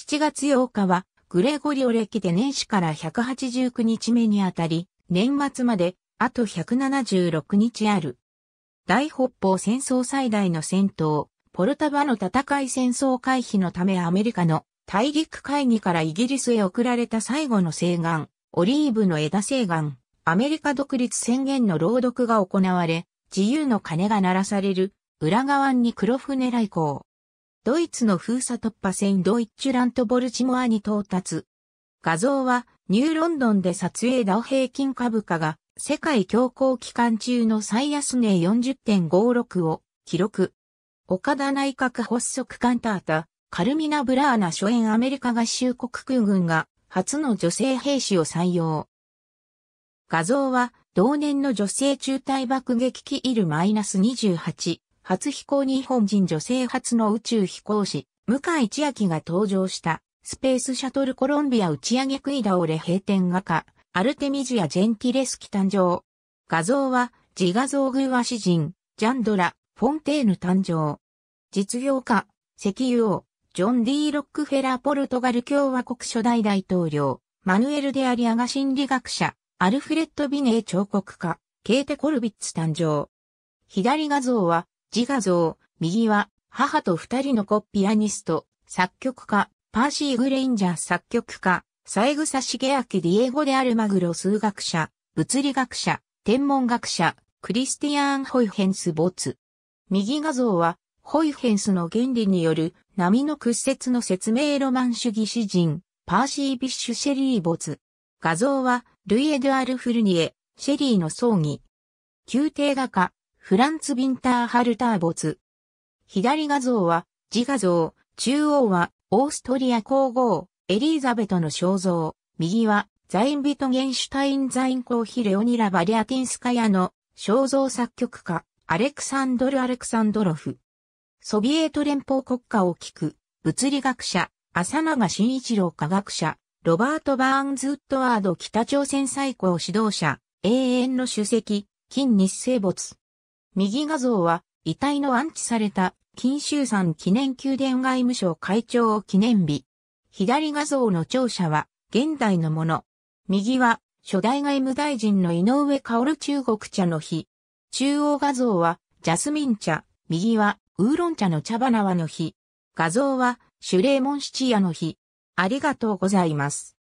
7月8日は、グレゴリオ歴で年始から189日目にあたり、年末まで、あと176日ある。大北方戦争最大の戦闘、ポルタバの戦い戦争回避のためアメリカの大陸会議からイギリスへ送られた最後の請願、オリーブの枝請願、アメリカ独立宣言の朗読が行われ、自由の鐘が鳴らされる、裏側に黒船来航。ドイツの封鎖突破戦ドイッチュラント・ボルチモアに到達。画像はニューロンドンで撮影ダオ平均株価が世界恐慌期間中の最安値40.56を記録。岡田内閣発足カンタータ、カルミナ・ブラーナ初演アメリカ合衆国空軍が初の女性兵士を採用。画像は同年の女性中隊爆撃機イル -28 初飛行日本人女性初の宇宙飛行士、向井千秋が登場した、スペースシャトルコロンビア打ち上げクイダオレ閉店画家、アルテミジア・ジェンティレスキ誕生。画像は、自画像偶話詩人、ジャンドラ、フォンテーヌ誕生。実業家、石油王、ジョン・デー・ロックフェラー・ポルトガル共和国初代大統領、マヌエル・デ・アリアが心理学者、アルフレッド・ビネー彫刻家、ケーテ・コルビッツ誕生。左画像は、自画像、右は、母と二人の子ピアニスト、作曲家、パーシー・グレインジャー作曲家、三枝茂明ディエゴ・でアルマグロ数学者、物理学者、天文学者、クリスティアン・ホイヘンスボツ。右画像は、ホイヘンスの原理による波の屈折の説明ロマン主義詩人、パーシー・ビッシュ・シェリーボツ。画像は、ルイ・エドゥアル・フルニエ、シェリーの葬儀。宮廷画家、フランツ・ビンター・ハルター没。左画像は自画像、中央はオーストリア皇后、エリーザベトの肖像、右はザインビトゲンシュタイン・ザインコーヒ・レオニラ・バリアティンスカヤの肖像作曲家、アレクサンドル・アレクサンドロフ。ソビエト連邦国家を聞く、物理学者、浅永慎一郎科学者、ロバート・バーンズ・ウッドワード北朝鮮最高指導者、永遠の主席、金日成没。右画像は、遺体の安置された、金州山記念宮殿外務省会長を記念日。左画像の庁舎は、現代のもの。右は、初代外務大臣の井上薫中国茶の日。中央画像は、ジャスミン茶。右は、ウーロン茶の茶花輪の日。画像は、シュレーモンシチアの日。ありがとうございます。